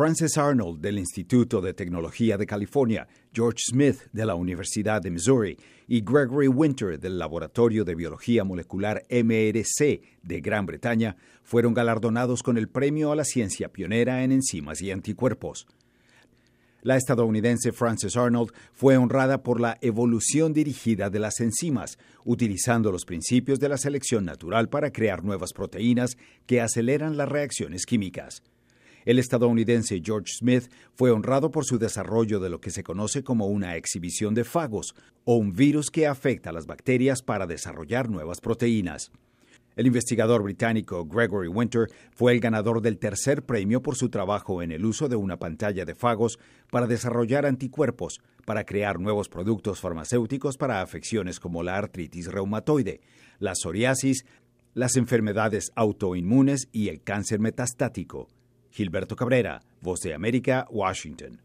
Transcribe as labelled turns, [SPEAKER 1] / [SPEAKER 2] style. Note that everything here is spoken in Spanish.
[SPEAKER 1] Francis Arnold del Instituto de Tecnología de California, George Smith de la Universidad de Missouri y Gregory Winter del Laboratorio de Biología Molecular MRC de Gran Bretaña fueron galardonados con el Premio a la Ciencia Pionera en Enzimas y Anticuerpos. La estadounidense Frances Arnold fue honrada por la evolución dirigida de las enzimas, utilizando los principios de la selección natural para crear nuevas proteínas que aceleran las reacciones químicas. El estadounidense George Smith fue honrado por su desarrollo de lo que se conoce como una exhibición de fagos, o un virus que afecta a las bacterias para desarrollar nuevas proteínas. El investigador británico Gregory Winter fue el ganador del tercer premio por su trabajo en el uso de una pantalla de fagos para desarrollar anticuerpos, para crear nuevos productos farmacéuticos para afecciones como la artritis reumatoide, la psoriasis, las enfermedades autoinmunes y el cáncer metastático. Gilberto Cabrera, Voz América, Washington.